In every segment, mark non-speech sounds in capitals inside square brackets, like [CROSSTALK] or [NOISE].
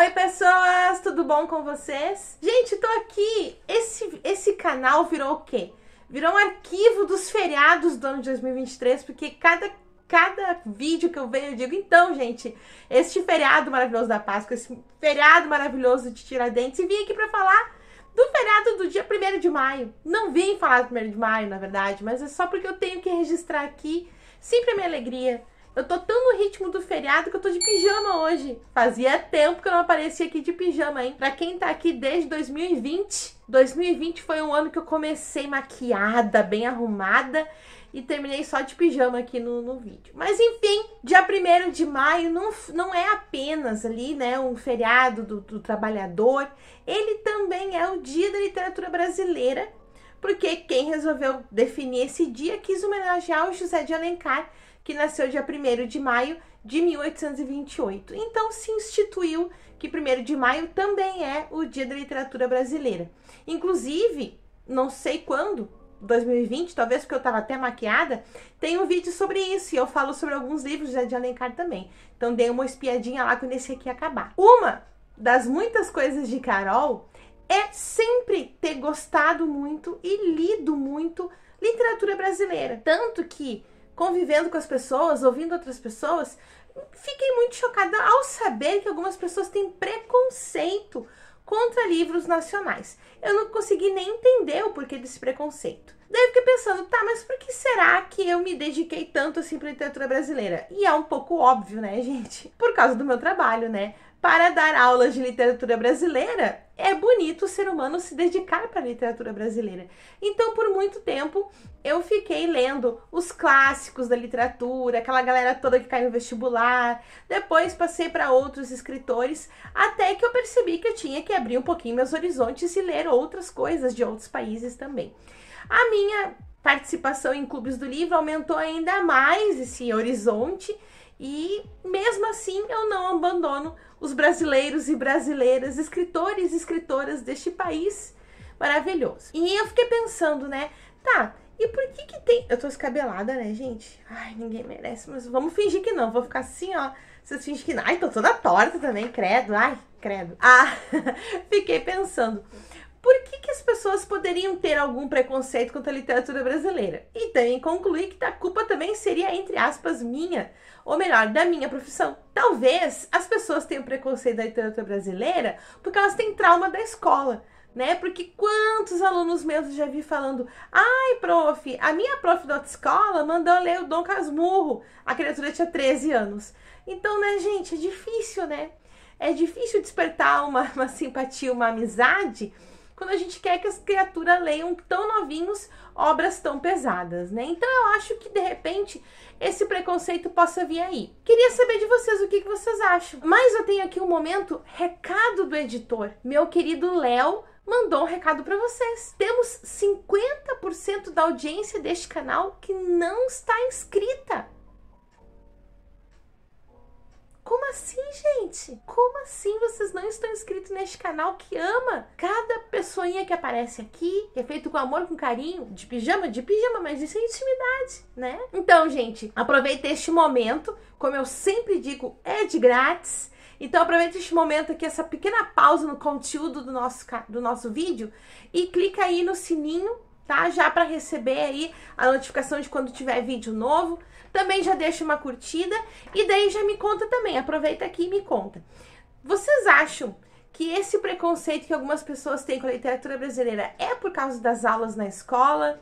Oi pessoas, tudo bom com vocês? Gente, tô aqui. Esse, esse canal virou o quê? Virou um arquivo dos feriados do ano de 2023, porque cada cada vídeo que eu vejo, eu digo, então, gente, este feriado maravilhoso da Páscoa, esse feriado maravilhoso de Tiradentes, e vim aqui para falar do feriado do dia 1 de maio. Não vim falar do 1 de maio, na verdade, mas é só porque eu tenho que registrar aqui sempre a minha alegria eu tô tão no ritmo do feriado que eu tô de pijama hoje. Fazia tempo que eu não aparecia aqui de pijama, hein? Pra quem tá aqui desde 2020, 2020 foi um ano que eu comecei maquiada, bem arrumada e terminei só de pijama aqui no, no vídeo. Mas enfim, dia 1 de maio não, não é apenas ali, né, um feriado do, do trabalhador, ele também é o dia da literatura brasileira porque quem resolveu definir esse dia quis homenagear o José de Alencar, que nasceu dia 1 de maio de 1828. Então se instituiu que 1 de maio também é o Dia da Literatura Brasileira. Inclusive, não sei quando, 2020, talvez porque eu estava até maquiada, tem um vídeo sobre isso e eu falo sobre alguns livros de Alencar também. Então dei uma espiadinha lá quando esse aqui acabar. Uma das muitas coisas de Carol é sempre ter gostado muito e lido muito literatura brasileira. Tanto que, convivendo com as pessoas, ouvindo outras pessoas, fiquei muito chocada ao saber que algumas pessoas têm preconceito contra livros nacionais. Eu não consegui nem entender o porquê desse preconceito. Daí eu fiquei pensando, tá, mas por que será que eu me dediquei tanto assim pra literatura brasileira? E é um pouco óbvio, né, [LAUGHS] gente? Por causa do meu trabalho, né? Para dar aulas de literatura brasileira, é bonito o ser humano se dedicar para a literatura brasileira. Então, por muito tempo, eu fiquei lendo os clássicos da literatura, aquela galera toda que cai no vestibular. Depois passei para outros escritores, até que eu percebi que eu tinha que abrir um pouquinho meus horizontes e ler outras coisas de outros países também. A minha participação em clubes do livro aumentou ainda mais esse horizonte e mesmo assim eu não abandono os brasileiros e brasileiras, escritores e escritoras deste país maravilhoso. E eu fiquei pensando, né? Tá, e por que que tem. Eu tô escabelada, né, gente? Ai, ninguém merece, mas vamos fingir que não. Vou ficar assim, ó. Vocês fingem que não. Ai, tô toda torta também, credo. Ai, credo. Ah, [LAUGHS] fiquei pensando por que, que as pessoas poderiam ter algum preconceito contra a literatura brasileira? E também concluí que a culpa também seria, entre aspas, minha, ou melhor, da minha profissão. Talvez as pessoas tenham preconceito da literatura brasileira porque elas têm trauma da escola. Né? Porque quantos alunos meus já vi falando: ai, prof, a minha prof da escola mandou ler o Dom Casmurro. A criatura tinha 13 anos. Então, né, gente, é difícil, né? É difícil despertar uma, uma simpatia, uma amizade quando a gente quer que as criaturas leiam tão novinhos obras tão pesadas, né? Então eu acho que de repente esse preconceito possa vir aí. Queria saber de vocês o que, vocês acham. Mas eu tenho aqui um momento recado do editor, meu querido Léo mandou um recado para vocês. Temos 50% da audiência deste canal que não está inscrita. Como assim, gente? Como assim vocês não estão inscritos neste canal que ama cada pessoinha que aparece aqui, que é feito com amor, com carinho, de pijama, de pijama, mas isso é intimidade, né? Então, gente, aproveita este momento, como eu sempre digo, é de grátis. Então aproveita este momento aqui, essa pequena pausa no conteúdo do nosso, do nosso vídeo e clica aí no sininho, tá? Já para receber aí a notificação de quando tiver vídeo novo. Também já deixa uma curtida e daí já me conta também. Aproveita aqui e me conta. Vocês acham que esse preconceito que algumas pessoas têm com a literatura brasileira é por causa das aulas na escola?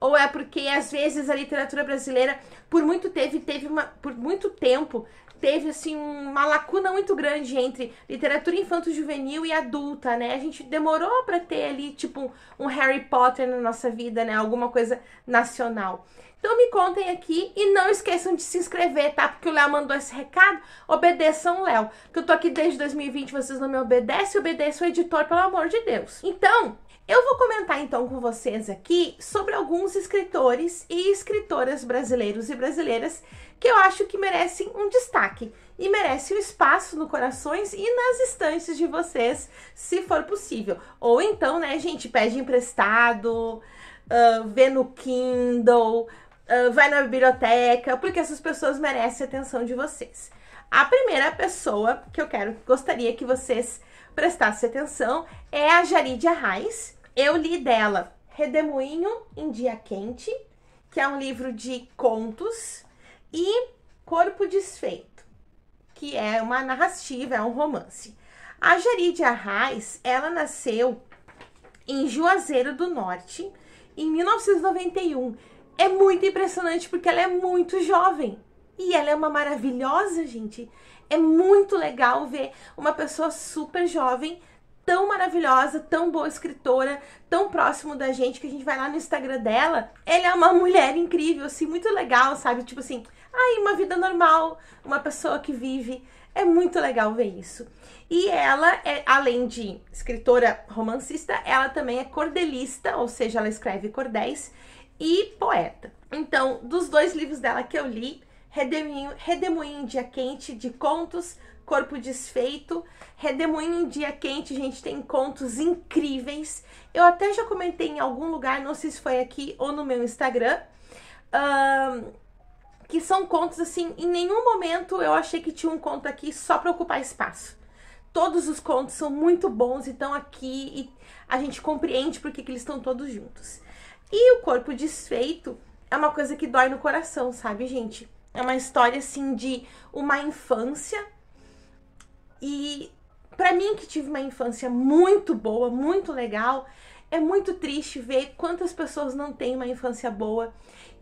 Ou é porque às vezes a literatura brasileira por muito teve teve uma por muito tempo teve assim uma lacuna muito grande entre literatura infanto-juvenil e adulta, né? A gente demorou para ter ali tipo um Harry Potter na nossa vida, né? Alguma coisa nacional. Então me contem aqui e não esqueçam de se inscrever, tá? Porque o Léo mandou esse recado. Obedeçam Léo. Que eu tô aqui desde 2020, vocês não me obedecem, obedeçam o editor, pelo amor de Deus. Então, eu vou comentar então com vocês aqui sobre alguns escritores e escritoras brasileiros e brasileiras que eu acho que merecem um destaque e merecem um espaço no corações e nas estantes de vocês, se for possível. Ou então, né, gente, pede emprestado, uh, vê no Kindle, ah, vai na biblioteca, porque essas pessoas merecem a atenção de vocês. A primeira pessoa que eu quero, gostaria que vocês prestassem atenção é a Jaridia Reis. Eu li dela Redemoinho em Dia Quente, que é um livro de contos, e Corpo Desfeito, que é uma narrativa, é um romance. A Jaridia Reis, ela nasceu em Juazeiro do Norte em 1991 é muito impressionante porque ela é muito jovem. E ela é uma maravilhosa, gente. É muito legal ver uma pessoa super jovem, tão maravilhosa, tão boa escritora, tão próximo da gente, que a gente vai lá no Instagram dela. Ela é uma [LAUGHS] mulher incrível, assim, muito legal, sabe? Tipo assim, aí uma vida normal, uma pessoa que vive. É muito legal ver isso. E ela, é, além de escritora romancista, ela também é cordelista, ou seja, ela escreve cordéis, e poeta. Então, dos dois livros dela que eu li, Redemoinho, Redemoinho em Dia Quente, de contos, Corpo Desfeito. Redemoinho em Dia Quente, gente, tem contos incríveis. Eu até já comentei em algum lugar, não sei se foi aqui ou no meu Instagram, um, que são contos assim, em nenhum momento eu achei que tinha um conto aqui só para ocupar espaço. Todos os contos são muito bons e estão aqui e a gente compreende porque que eles estão todos juntos. E o corpo desfeito é uma coisa que dói no coração, sabe, gente? É uma história assim de uma infância e para mim que tive uma infância muito boa, muito legal, é muito triste ver quantas pessoas não têm uma infância boa,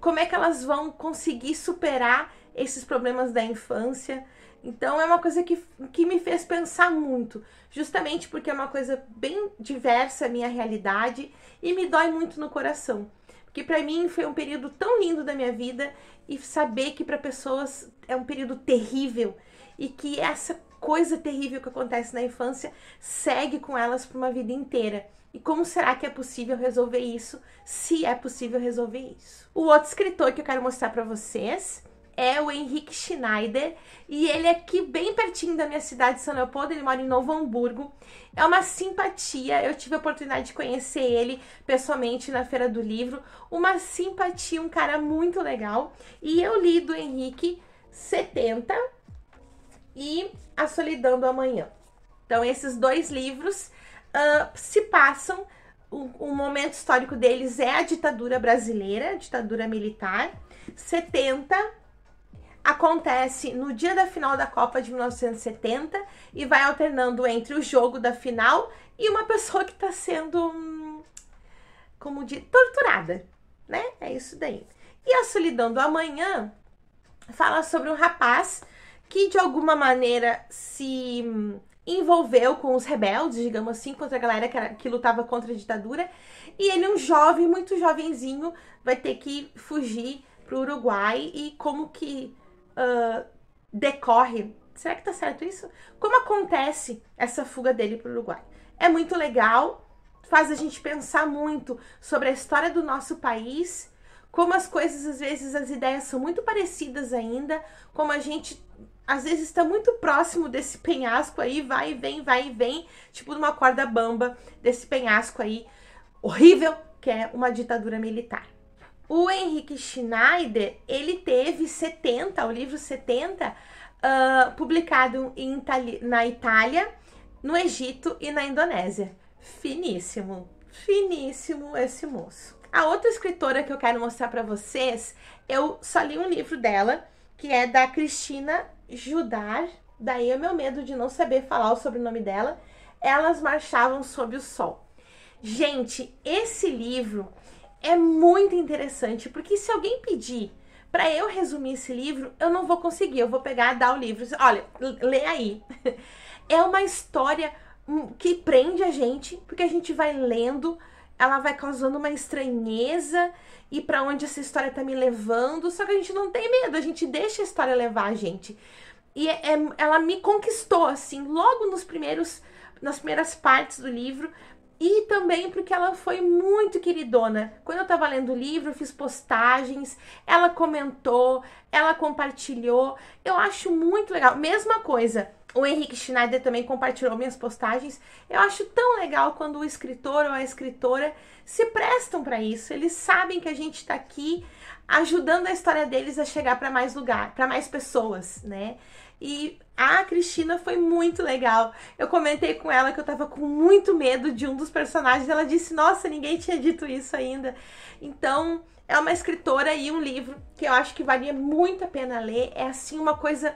como é que elas vão conseguir superar esses problemas da infância então é uma coisa que, que me fez pensar muito, justamente porque é uma coisa bem diversa a minha realidade e me dói muito no coração. Porque para mim foi um período tão lindo da minha vida e saber que para pessoas é um período terrível e que essa coisa terrível que acontece na infância segue com elas por uma vida inteira. E como será que é possível resolver isso, se é possível resolver isso? O outro escritor que eu quero mostrar para vocês é o Henrique Schneider e ele é aqui bem pertinho da minha cidade, São Leopoldo, ele mora em Novo Hamburgo. É uma simpatia, eu tive a oportunidade de conhecer ele pessoalmente na Feira do Livro, uma simpatia, um cara muito legal. E eu li do Henrique 70 e A Solidão do Amanhã. Então esses dois livros uh, se passam o, o, momento histórico deles é a ditadura brasileira, a ditadura militar. 70 acontece no dia da final da Copa de 1970 e vai alternando entre o jogo da final e uma [LAUGHS] pessoa que está sendo, hum, como de torturada, né? É isso daí. E a Solidão do Amanhã fala sobre um rapaz que de alguma maneira se hum, envolveu com os rebeldes, digamos assim, contra a galera que, era, que lutava contra a ditadura. E ele, um jovem, muito jovenzinho, vai ter que fugir para o Uruguai e como que ah, decorre. Será que tá certo isso? Como acontece essa fuga dele para o Uruguai? É muito legal, faz a gente pensar muito sobre a história do nosso país, como as coisas, às vezes, as ideias são muito parecidas ainda, como a gente às vezes está muito próximo desse penhasco aí, vai e vem, vai e vem, tipo numa corda bamba desse penhasco aí horrível que é uma ditadura militar. O Henrique Schneider, ele teve 70, o livro 70, uh, ah, publicado Itali na Itália, no Egito e na Indonésia. Finíssimo, finíssimo esse moço. A outra escritora que eu quero mostrar para vocês, eu só li um livro dela, que é da Cristina Judar. Daí é meu medo de não saber falar o sobrenome dela. Elas marchavam sob o sol. Gente, esse livro é muito interessante, porque se alguém pedir para eu resumir esse livro, eu não vou conseguir. Eu vou pegar, dar o livro, olha, lê aí. [LAUGHS] É uma história hum, que prende a gente, porque a gente vai lendo, ela vai causando uma estranheza e para onde essa história tá me levando. Só que a gente não tem medo, a gente deixa a história levar a gente. E é, é, ela me conquistou assim, logo nos primeiros nas primeiras partes do livro, e também porque ela foi muito queridona. Quando eu estava lendo o livro, eu fiz postagens, ela comentou, ela compartilhou. Eu acho muito legal. Mesma coisa, o Henrique Schneider também compartilhou minhas postagens. Eu acho tão legal quando o escritor ou a escritora se prestam para isso. Eles sabem que a gente está aqui ajudando a história deles a chegar para mais lugar, para mais pessoas, né? E a Cristina foi muito legal. Eu comentei com ela que eu tava com muito medo de um dos personagens. Ela disse: Nossa, ninguém tinha dito isso ainda. Então, é uma escritora e um livro que eu acho que valia muito a pena ler. É assim uma coisa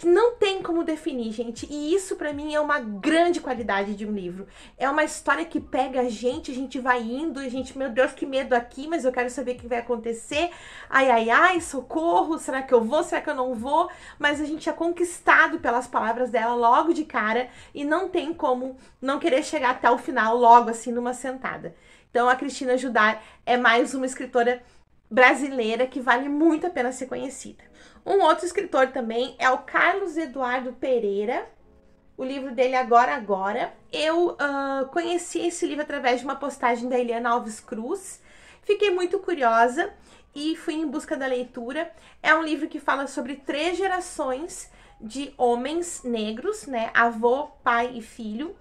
que não tem como definir, gente. E isso para mim é uma grande qualidade de um livro. É uma história que pega a gente, a gente vai indo, a gente, meu Deus, que medo aqui, mas eu quero saber o que vai acontecer. Ai, ai, ai, socorro, será que eu vou, será que eu não vou? Mas a gente é conquistado pelas palavras dela logo de cara e não tem como não querer chegar até o final logo assim numa sentada. Então a Cristina Judar é mais uma escritora brasileira que vale muito a pena ser conhecida. Um outro escritor também é o Carlos Eduardo Pereira. O livro dele é Agora Agora. Eu uh, conheci esse livro através de uma postagem da Eliana Alves Cruz. Fiquei muito curiosa e fui em busca da leitura. É um livro que fala sobre três gerações de homens negros, né? Avô, pai e filho.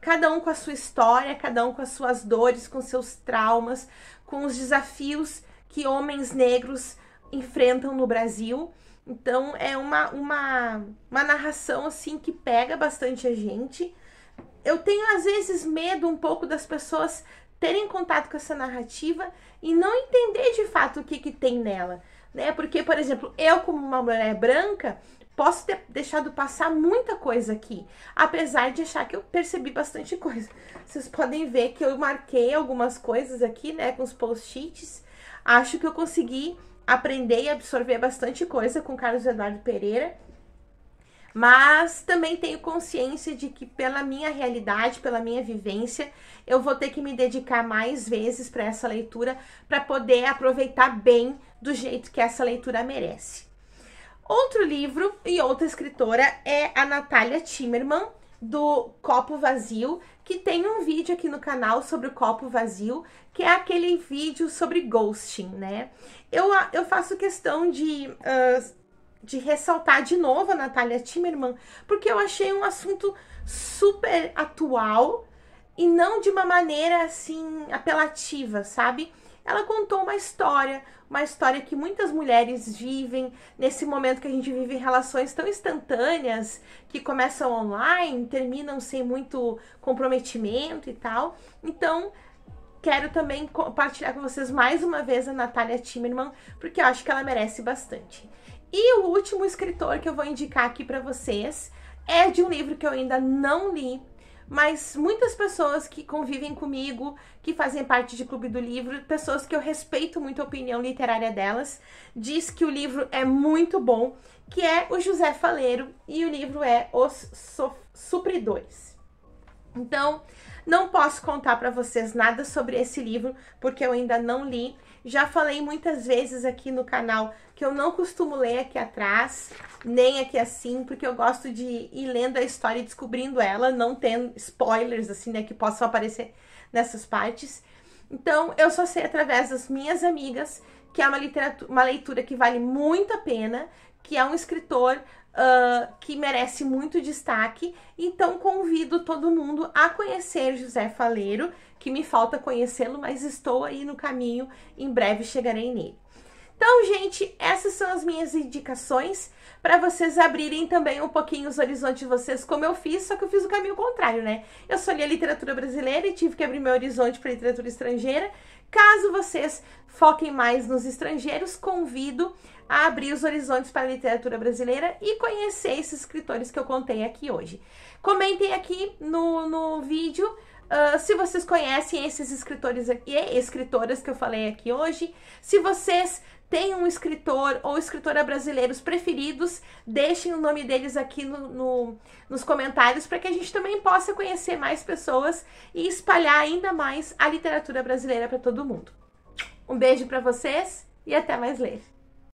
Cada um com a sua história, cada um com as suas dores, com seus traumas, com os desafios que homens negros enfrentam no Brasil. Então é uma, uma, uma narração assim que pega bastante a gente. Eu tenho às vezes medo um pouco das pessoas terem contato com essa narrativa e não entender de fato o que, que tem nela. Né? Porque, por exemplo, eu, como uma mulher branca, posso ter deixado passar muita coisa aqui. Apesar de achar que eu percebi bastante coisa. Vocês podem ver que eu marquei algumas coisas aqui, né? Com os post-its. Acho que eu consegui aprender e absorver bastante coisa com Carlos Eduardo Pereira. Mas também tenho consciência de que, pela minha realidade, pela minha vivência, eu vou ter que me dedicar mais vezes para essa leitura para poder aproveitar bem do jeito que essa leitura merece. Outro livro e outra escritora é a Natália Timmerman, do Copo Vazio, que tem um vídeo aqui no canal sobre o copo vazio, que é aquele vídeo sobre ghosting, né? Eu, eu faço questão de, uh, de ressaltar de novo a Natália Timmerman, porque eu achei um assunto super atual e não de uma maneira assim apelativa, sabe? ela contou uma história, uma história que muitas mulheres vivem nesse momento que a gente vive em relações tão instantâneas que começam online, terminam sem muito comprometimento e tal. Então, quero também compartilhar com vocês mais uma vez a Natália Timmerman, porque eu acho que ela merece bastante. E o último escritor que eu vou indicar aqui para vocês é de um livro que eu ainda não li, mas muitas pessoas que convivem comigo, que fazem parte de Clube do Livro, pessoas que eu respeito muito a opinião literária delas, diz que o livro é muito bom, que é o José Faleiro e o livro é Os Supridores. Então, não posso contar para vocês nada sobre esse livro, porque eu ainda não li. Já falei muitas vezes aqui no canal que eu não costumo ler aqui atrás, nem aqui assim, porque eu gosto de ir lendo a história e descobrindo ela, não tendo spoilers assim, né, que possam aparecer nessas partes. Então, eu só sei através das minhas amigas que é uma, literatura, uma leitura que vale muito a pena, que é um escritor uh, que merece muito destaque. Então, convido todo mundo a conhecer José Faleiro, que me falta conhecê-lo, mas estou aí no caminho, em breve chegarei nele. Então, gente, essas são as minhas indicações para vocês abrirem também um pouquinho os horizontes de vocês, como eu fiz, só que eu fiz o caminho contrário, né? Eu só li a literatura brasileira e tive que abrir meu horizonte para literatura estrangeira. Caso vocês foquem mais nos estrangeiros, convido a abrir os horizontes para a literatura brasileira e conhecer esses escritores que eu contei aqui hoje. Comentem aqui no, no vídeo uh, se vocês conhecem esses escritores e escritoras que eu falei aqui hoje. Se vocês tem um escritor ou escritora brasileiros preferidos, deixem o nome deles aqui no, no nos comentários para que a gente também possa conhecer mais pessoas e espalhar ainda mais a literatura brasileira para todo mundo. Um beijo para vocês e até mais ler.